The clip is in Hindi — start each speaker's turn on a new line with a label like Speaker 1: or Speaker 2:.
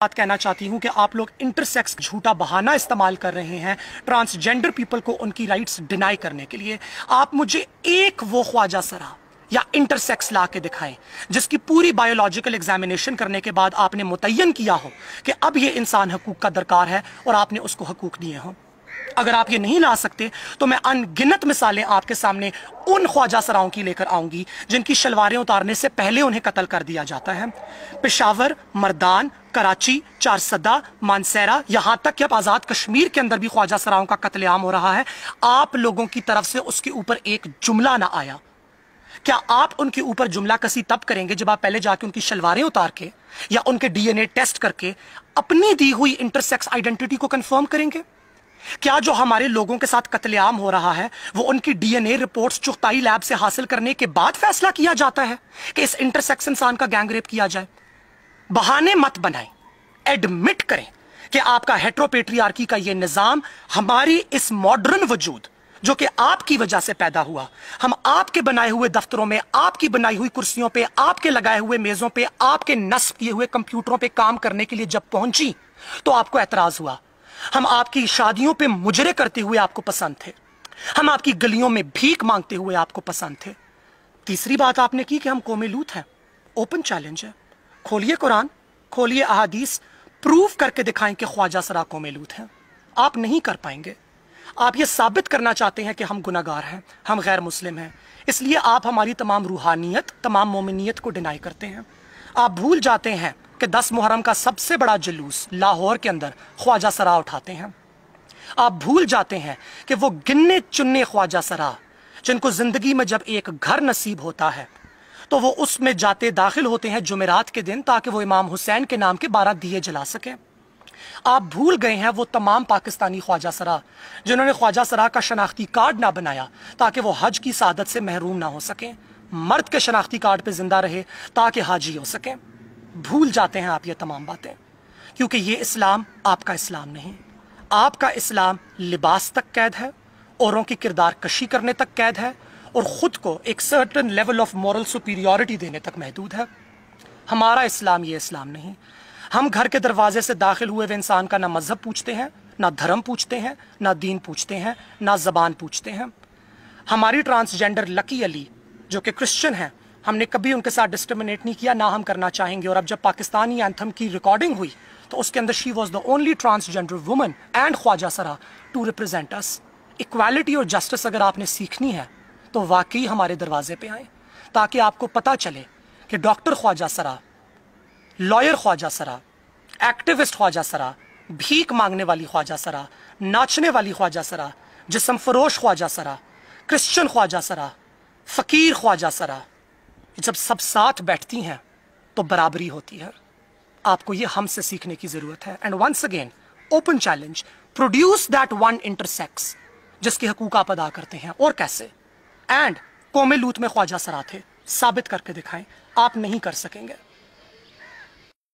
Speaker 1: बात कहना चाहती हूँ कि आप लोग इंटरसेक्स झूठा बहाना इस्तेमाल कर रहे हैं ट्रांसजेंडर पीपल को उनकी राइट्स डिनाई करने के लिए आप मुझे एक वो ख्वाजा सरा या इंटरसेक्स ला के दिखाएं जिसकी पूरी बायोलॉजिकल एग्जामिनेशन करने के बाद आपने मुतयन किया हो कि अब ये इंसान हकूक का दरकार है और आपने उसको हकूक दिए हों अगर आप ये नहीं ला सकते तो मैं अनगिनत मिसालें आपके सामने उन ख्वाजा सराओं की लेकर आऊंगी जिनकी शलवारें उतारने से पहले उन्हें कत्ल कर दिया जाता है पेशावर मर्दान कराची चारसदा मानसेरा यहाँ तक कि अब आज़ाद कश्मीर के अंदर भी ख्वाजा सराओं का कत्लेआम हो रहा है आप लोगों की तरफ से उसके ऊपर एक जुमला ना आया क्या आप उनके ऊपर जुमला कसी तब करेंगे जब आप पहले जाके उनकी शलवारें उतार के या उनके डीएनए टेस्ट करके अपनी दी हुई इंटरसेक्स आइडेंटिटी को कंफर्म करेंगे क्या जो हमारे लोगों के साथ कत्लेआम हो रहा है वो उनकी डीएनए रिपोर्ट्स चुगताई लैब से हासिल करने के बाद फैसला किया जाता है कि इस इंटरसेक्स इंसान का गैंग रेप किया जाए बहाने मत बनाएं एडमिट करें कि आपका हेट्रोपेट्रियार्की का यह निजाम हमारी इस मॉडर्न वजूद जो कि आपकी वजह से पैदा हुआ हम आपके बनाए हुए दफ्तरों में आपकी बनाई हुई कुर्सियों पे आपके लगाए हुए मेजों पे आपके नस्ब किए हुए कंप्यूटरों पे काम करने के लिए जब पहुंची तो आपको एतराज हुआ हम आपकी शादियों पे मुजरे करते हुए आपको पसंद थे हम आपकी गलियों में भीख मांगते हुए आपको पसंद थे तीसरी बात आपने की कि हम कौमे हैं ओपन चैलेंज है खोलिए कुरान खोलिए अहादीस प्रूव करके दिखाएं कि ख्वाजा सरा कौमे लूथ हैं आप नहीं कर पाएंगे आप ये साबित करना चाहते हैं कि हम गुनागार हैं हम गैर मुस्लिम हैं इसलिए आप हमारी तमाम रूहानियत तमाम मोमिनियत को डिनाई करते हैं आप भूल जाते हैं कि 10 मुहर्रम का सबसे बड़ा जुलूस लाहौर के अंदर ख्वाजा सरा उठाते हैं आप भूल जाते हैं कि वो गिनने चुनने ख्वाजा सरा जिनको ज़िंदगी में जब एक घर नसीब होता है तो वो उसमें जाते दाखिल होते हैं जुमेरात के दिन ताकि वो इमाम हुसैन के नाम के बारह दिए जला सकें आप भूल गए हैं वो तमाम पाकिस्तानी ख्वाजा सरा जिन्होंने ख्वाजा सरा का शनाख्ती कार्ड ना बनाया ताकि वो हज की सादत से महरूम ना हो सकें मर्द के शनाख्ती कार्ड पर जिंदा रहे ताकि हाजी हो सकें भूल जाते हैं आप ये तमाम बातें क्योंकि ये इस्लाम आपका इस्लाम नहीं आपका इस्लाम लिबास तक कैद है औरों की किरदार कशी करने तक कैद है और ख़ुद को एक certain level of moral superiority देने तक महदूद है हमारा इस्लाम ये इस्लाम नहीं हम घर के दरवाजे से दाखिल हुए हुए इंसान का ना मज़हब पूछते हैं ना धर्म पूछते हैं ना दीन पूछते हैं ना ज़बान पूछते हैं हमारी ट्रांसजेंडर लकी अली जो कि क्रिश्चियन हैं हमने कभी उनके साथ डिस्क्रिमिनेट नहीं किया ना हम करना चाहेंगे और अब जब पाकिस्तानी एंथम की रिकॉर्डिंग हुई तो उसके अंदर she was the only transgender woman and ख्वाजा सरा टू रिप्रजेंट अस इक्वालिटी और जस्टिस अगर आपने सीखनी है तो वाकई हमारे दरवाजे पे आए ताकि आपको पता चले कि डॉक्टर ख्वाजा सरा लॉयर ख्वाजा सरा एक्टिविस्ट ख्वाजा सरा भीख मांगने वाली ख्वाजा सरा नाचने वाली ख्वाजा सरा जिसम फरोश ख्वाजा सरा क्रिश्चन ख्वाजा सरा फ़कीर ख्वाजा सरा जब सब साथ बैठती हैं तो बराबरी होती है आपको ये हमसे सीखने की जरूरत है and once again open challenge produce that one intersex जिसके हकूक आप अदा करते हैं और कैसे एंड कोमे लूत में ख्वाजा सरा थे साबित करके दिखाएं आप नहीं कर सकेंगे